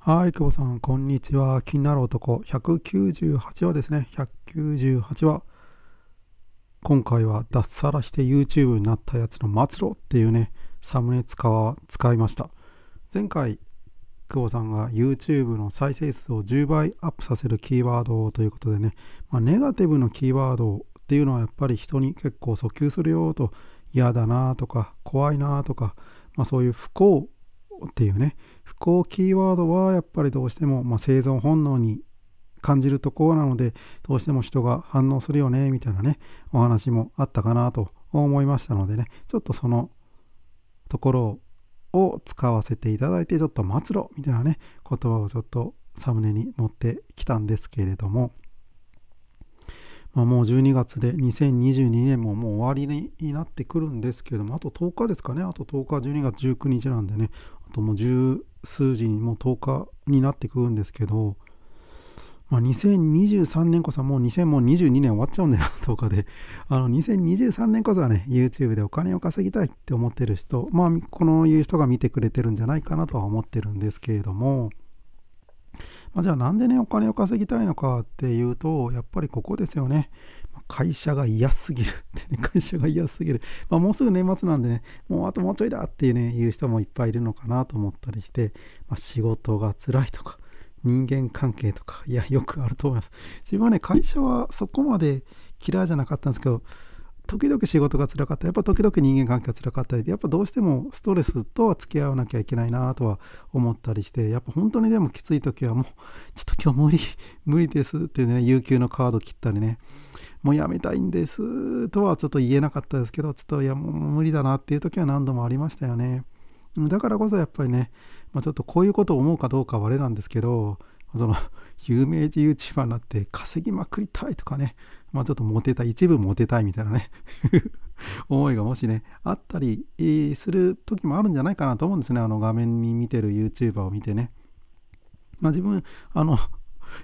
はい、久保さん、こんにちは。気になる男、198話ですね。198話。今回は、脱サラして YouTube になったやつの末路っていうね、サムネ使使いました。前回、久保さんが YouTube の再生数を10倍アップさせるキーワードということでね、まあ、ネガティブのキーワードっていうのはやっぱり人に結構訴求するよと、嫌だなとか、怖いなとか、まあ、そういう不幸っていうね不幸キーワードはやっぱりどうしても、まあ、生存本能に感じるところなのでどうしても人が反応するよねみたいなねお話もあったかなと思いましたのでねちょっとそのところを使わせていただいてちょっと末路みたいなね言葉をちょっとサムネに持ってきたんですけれども、まあ、もう12月で2022年ももう終わりになってくるんですけれどもあと10日ですかねあと10日12月19日なんでねあともう十数時にもう10日になってくるんですけど、まあ、2023年こそもう2022年終わっちゃうんだよ、10 日で。あの、2023年こそはね、YouTube でお金を稼ぎたいって思ってる人、まあ、このいう人が見てくれてるんじゃないかなとは思ってるんですけれども、まあ、じゃあなんでね、お金を稼ぎたいのかっていうと、やっぱりここですよね。会社が嫌すぎるってね、会社が嫌すぎる。まあ、もうすぐ年末なんでね、もうあともうちょいだっていうね、言う人もいっぱいいるのかなと思ったりして、まあ、仕事が辛いとか、人間関係とか、いや、よくあると思います。自分はね、会社はそこまで嫌いじゃなかったんですけど、時々仕事が辛かったやっぱ時々人間関係が辛かったりやっぱどうしてもストレスとは付き合わなきゃいけないなとは思ったりしてやっぱ本当にでもきつい時はもうちょっと今日無理無理ですってね有給のカード切ったりねもうやめたいんですとはちょっと言えなかったですけど、ちょっといやもう無理だなっていう時は何度もありましたよね。だからこそやっぱりね、まあ、ちょっとこういうことを思うかどうかはあれなんですけど、その 有名人 YouTuber になって稼ぎまくりたいとかね、まあ、ちょっとモテたい、一部モテたいみたいなね 思いがもしね、あったりする時もあるんじゃないかなと思うんですね、あの画面に見てる YouTuber を見てね。まあ、自分、あの、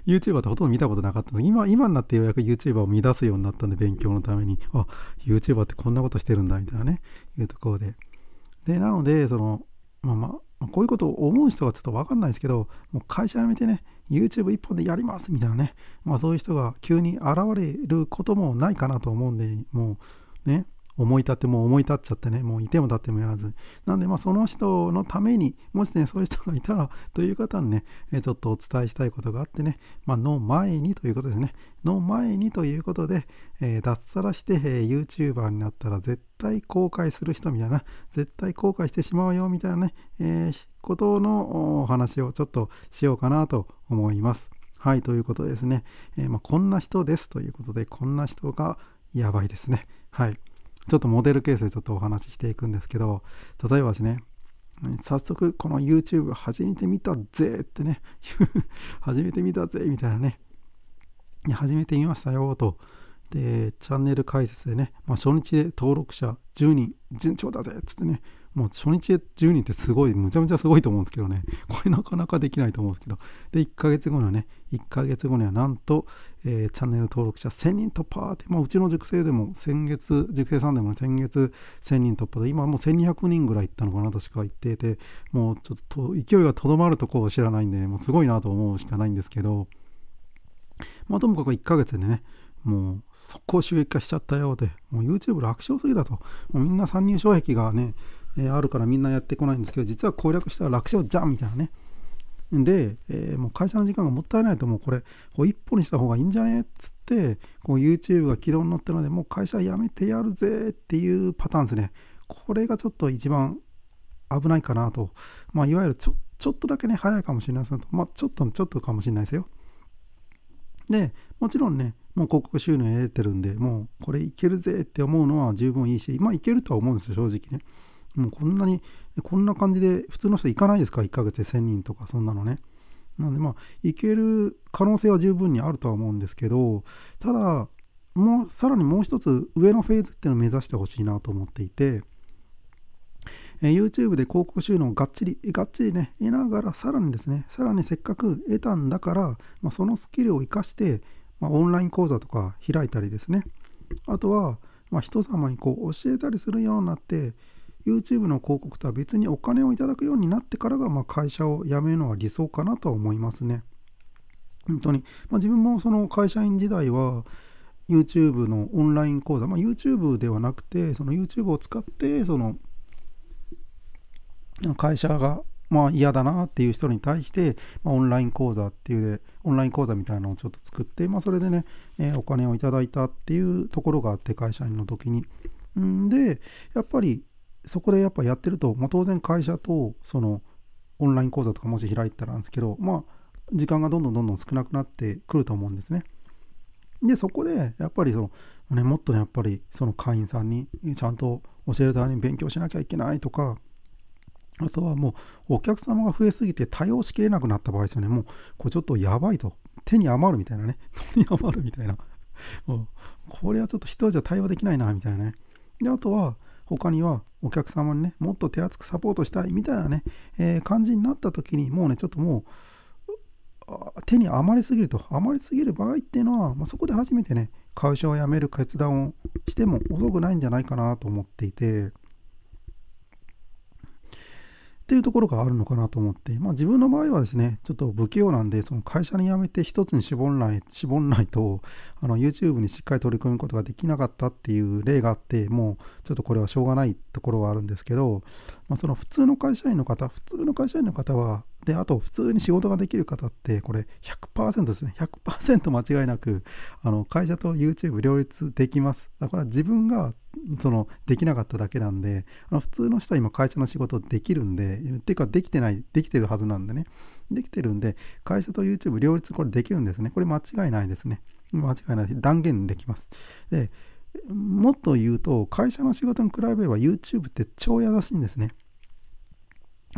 YouTuber ってほとんど見たことなかったので、今、今になってようやく YouTuber を見出すようになったんで、勉強のために、あ、YouTuber ってこんなことしてるんだ、みたいなね、いうところで。で、なので、その、まあまあ、こういうことを思う人はちょっとわかんないですけど、もう会社辞めてね、YouTube 一本でやりますみたいなね、まあそういう人が急に現れることもないかなと思うんで、もうね、思い立ってもう思い立っちゃってねもういても立ってもやらずなんでまあその人のためにもしねそういう人がいたら という方にねちょっとお伝えしたいことがあってね、まあの前にということですねの前にということで、えー、脱サラして、えー、YouTuber になったら絶対後悔する人みたいな絶対後悔してしまうよみたいなね、えー、ことのお話をちょっとしようかなと思いますはいということですね、えまあ、こんな人ですということでこんな人がやばいですねはいちょっとモデルケースでちょっとお話ししていくんですけど例えばですね早速この YouTube 初めて見たぜってね初 めて見たぜみたいなね始めてみましたよとでチャンネル解説でね、まあ、初日で登録者10人順調だぜっつってねもう初日10人ってすごい、むちゃむちゃすごいと思うんですけどね、これなかなかできないと思うんですけど、で、1ヶ月後にはね、1ヶ月後にはなんと、えー、チャンネル登録者1000人突破って、まあ、うちの塾生でも先月、塾生さんでも、ね、先月1000人突破で、今もう1200人ぐらいいったのかな、としか言っていて、もうちょっと勢いがとどまるとこを知らないんで、ね、もうすごいなと思うしかないんですけど、まあ、ともかく1ヶ月でね、もう速攻収益化しちゃったよって、もう YouTube 楽勝すぎだと、もうみんな参入障壁がね、えあるからみんなやってこないんですけど実は攻略したら楽勝じゃんみたいなねで、えー、もう会社の時間がもったいないともうこれこう一本にした方がいいんじゃねっつってこう YouTube が軌道に乗ってるのでもう会社辞めてやるぜっていうパターンですねこれがちょっと一番危ないかなと、まあ、いわゆるちょちょっとだけね早いかもしれないですけど、まあ、ちょっとちょっとかもしれないですよでもちろんねもう広告収入得てるんでもうこれいけるぜって思うのは十分いいしまあいけるとは思うんですよ正直ねもうこんなに、こんな感じで、普通の人行かないですか ?1 ヶ月で1000人とか、そんなのね。なんでまあ、行ける可能性は十分にあるとは思うんですけど、ただ、もう、さらにもう一つ上のフェーズっていうのを目指してほしいなと思っていて、え YouTube で広告収納をがっちり、がっちりね、得ながら、さらにですね、さらにせっかく得たんだから、まあ、そのスキルを生かして、まあ、オンライン講座とか開いたりですね、あとは、まあ、人様にこう教えたりするようになって、YouTube の広告とは別にお金をいただくようになってからが、まあ、会社を辞めるのは理想かなとは思いますね。本当に、まあ、自分もその会社員時代は YouTube のオンライン講座、まあ、YouTube ではなくてその YouTube を使ってその会社がまあ嫌だなっていう人に対して、まあ、オンライン講座っていうで、オンライン講座みたいなのをちょっと作って、まあ、それでね、えー、お金をいただいたっていうところがあって、会社員の時に。んで、やっぱりそこでやっぱやってると、まあ、当然会社とそのオンライン講座とかもし開いたらなんですけど、まあ、時間がどんどんどんどん少なくなってくると思うんですね。で、そこでやっぱりその、ね、もっとね、やっぱりその会員さんにちゃんと教えるために勉強しなきゃいけないとか、あとはもうお客様が増えすぎて対応しきれなくなった場合ですよね。もうこれちょっとやばいと。手に余るみたいなね。手に余るみたいな。うこれはちょっと人じゃ対応できないな、みたいなね。で、あとは、他にはお客様にね、もっと手厚くサポートしたいみたいなね、えー、感じになった時に、もうね、ちょっともう、手に余りすぎると、余りすぎる場合っていうのは、まあ、そこで初めてね、会社を辞める決断をしても遅くないんじゃないかなと思っていて、っていうところがあるのかなと思って、まあ、自分の場合はですね、ちょっと不器用なんで、その会社に辞めて一つに絞らない、絞らないと、あの YouTube にしっかり取り組むことができなかったっていう例があって、もうちょっとこれはしょうがないところはあるんですけど、まあ、その普通の会社員の方、普通の会社員の方は、で、あと、普通に仕事ができる方って、これ100%ですね。100%間違いなく、あの、会社と YouTube 両立できます。だから自分が、その、できなかっただけなんで、あの普通の人は今会社の仕事できるんで、っていうかできてない、できてるはずなんでね。できてるんで、会社と YouTube 両立これできるんですね。これ間違いないですね。間違いない。断言できます。で、もっと言うと、会社の仕事に比べれば YouTube って超優しいんですね。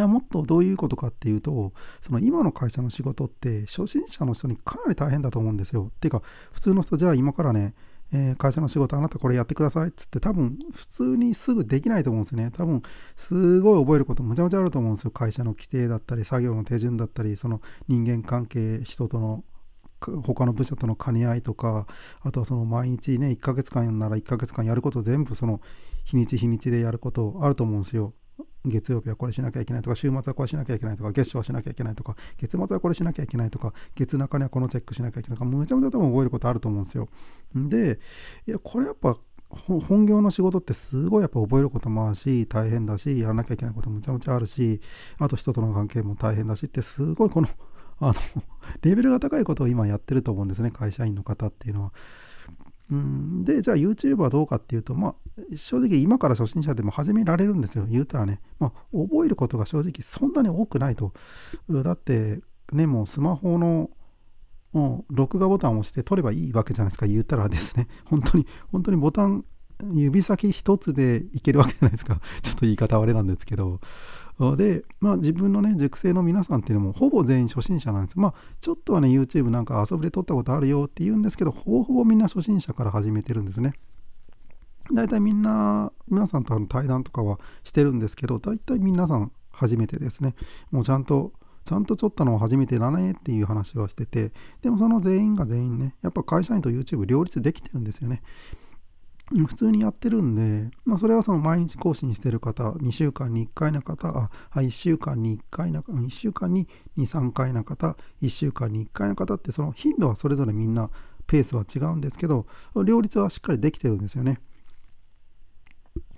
もっとどういうことかっていうと、その今の会社の仕事って初心者の人にかなり大変だと思うんですよ。っていうか、普通の人じゃあ今からね、えー、会社の仕事あなたこれやってくださいっつって多分普通にすぐできないと思うんですね。多分すごい覚えることむちゃむちゃあると思うんですよ。会社の規定だったり、作業の手順だったり、その人間関係、人との他の部署との兼ね合いとか、あとはその毎日ね、1ヶ月間なら1ヶ月間やること全部その日にち日にちでやることあると思うんですよ。月曜日はこれしなきゃいけないとか、週末はこれしなきゃいけないとか、月初はしなきゃいけないとか、月末はこれしなきゃいけないとか、月中にはこのチェックしなきゃいけないとか、むちゃむちゃ多分覚えることあると思うんですよ。で、いや、これやっぱ、本業の仕事ってすごいやっぱ覚えることもあるし大変だしやらなきゃいけないこともむちゃむちゃあるしあと人との関係も大変だしってすごいこのあのレベルが高いことを今やってると思うんですね会社員の方っていうのは。うん、で、じゃあ YouTube はどうかっていうと、まあ、正直今から初心者でも始められるんですよ。言うたらね、まあ、覚えることが正直そんなに多くないと。だって、ね、もうスマホの、録画ボタンを押して撮ればいいわけじゃないですか。言ったらですね、本当に、本当にボタン指先一つでいけるわけじゃないですか ちょっと言い方あれなんですけど。で、まあ自分のね、熟成の皆さんっていうのもほぼ全員初心者なんです。まあちょっとはね、YouTube なんか遊びで撮ったことあるよって言うんですけど、ほぼほぼみんな初心者から始めてるんですね。大体みんな、皆さんとの対談とかはしてるんですけど、大体皆さん初めてですね。もうちゃんとちゃんと撮ったのは初めてだねっていう話はしてて、でもその全員が全員ね、やっぱ会社員と YouTube 両立できてるんですよね。普通にやってるんで、まあ、それはその毎日更新してる方、2週間に1回の方、あ、1週間に1回の方、1週間に2、3回の方、1週間に1回の方って、その頻度はそれぞれみんなペースは違うんですけど、両立はしっかりできてるんですよね。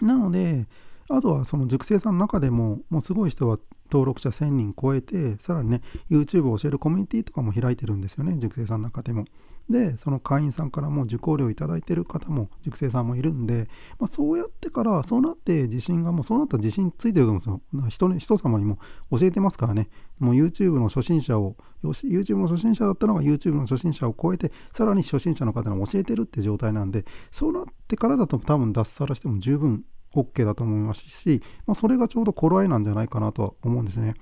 なので、あとはその塾生さんの中でも、もうすごい人は登録者1000人超えて、さらにね、YouTube を教えるコミュニティとかも開いてるんですよね、塾生さんの中でも。で、その会員さんからも受講料いただいてる方も、塾生さんもいるんで、まあ、そうやってから、そうなって自信がもう、そうなったら自信ついてると思うんですよ。人人様にも教えてますからね、もう YouTube の初心者を、YouTube の初心者だったのが YouTube の初心者を超えて、さらに初心者の方に教えてるって状態なんで、そうなってからだと多分脱サラしても十分 OK だと思いますし、まあ、それがちょうど頃合いなんじゃないかなとは思うんですね。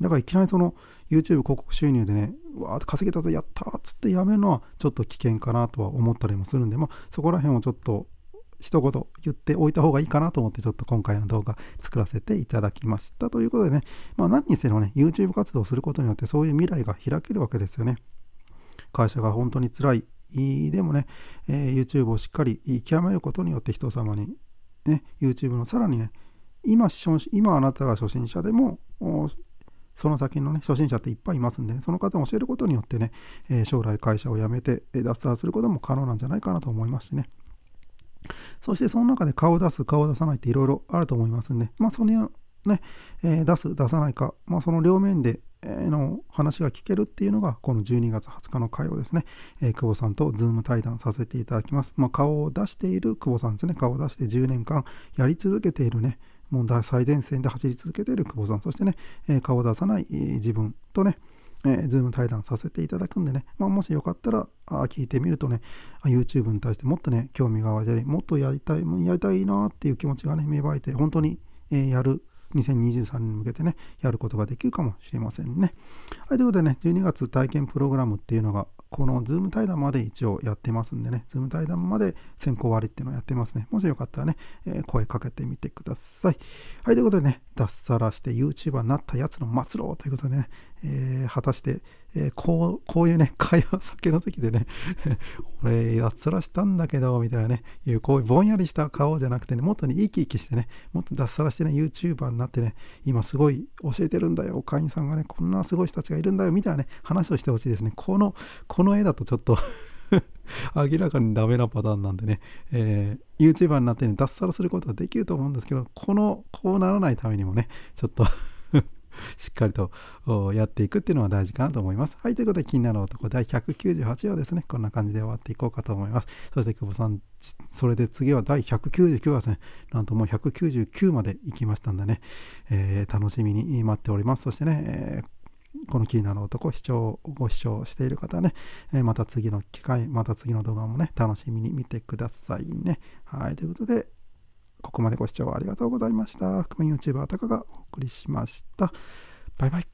だからいきなりその YouTube 広告収入でね、わーって稼げたぜ、やったーっつってやめるのはちょっと危険かなとは思ったりもするんで、まあ、そこら辺をちょっと一言言っておいた方がいいかなと思ってちょっと今回の動画作らせていただきましたということでね、まあ、何にせよね YouTube 活動をすることによってそういう未来が開けるわけですよね会社が本当に辛いでもね、えー、YouTube をしっかり極めることによって人様にね、YouTube のさらにね、今今あなたが初心者でも、その先のね、初心者っていっぱいいますんで、その方を教えることによってね、えー、将来会社を辞めて、え脱サラすることも可能なんじゃないかなと思いますしね。そしてその中で顔を出す、顔を出さないっていろいろあると思いますんで、まあそのね、えー、出す、出さないか、まあ、その両面で、の話が聞けるっていうのが、この12月20日の会をですね、えー、久保さんとズーム対談させていただきます。まあ、顔を出している久保さんですね、顔を出して10年間やり続けているね、問題最前線で走り続けている久保さん、そしてね、え顔を出さない自分とね、えズーム対談させていただくんでね、まあ、もしよかったらあ聞いてみるとね、YouTube に対してもっとね、興味が湧いたり、もっとやりたい、やりたいなっていう気持ちがね、芽生えて、本当に、えやる2023年に向けてね、やることができるかもしれませんね。はい、ということでね、12月体験プログラムっていうのが、この Zoom 対談まで一応やってますんでね、Zoom 対談まで先行割っていうのをやってますね。もしよかったらね、えー、声かけてみてください。はい、ということでね、脱サラして YouTuber になったやつの末路ということでね、えー、果たして、えー、こう、こういうね、会話、酒の席でね、俺、やつらしたんだけど、みたいなね、いう、こういうぼんやりした顔じゃなくてね、もっとね、生き生きしてね、もっと脱サラしてね、YouTuber になってね、今すごい教えてるんだよ、会員さんがね、こんなすごい人たちがいるんだよ、みたいなね、話をしてほしいですね。この、この絵だとちょっと 明らかにダメなパターンなんでね、えー、YouTuber になってね、脱サラすることはできると思うんですけど、この、こうならないためにもね、ちょっと しっかりとやっていくっていうのは大事かなと思います。はい、ということで気になる男第198話ですね。こんな感じで終わっていこうかと思います。そして久保さん、それで次は第199話ですね。なんともう199まで行きましたんでね、えー、楽しみに待っております。そしてね、えーこの気になる男、視聴、ご視聴している方はね、えー、また次の機会、また次の動画もね、楽しみに見てくださいね。はい、ということで、ここまでご視聴ありがとうございました。覆面 YouTuber たかがお送りしました。バイバイ。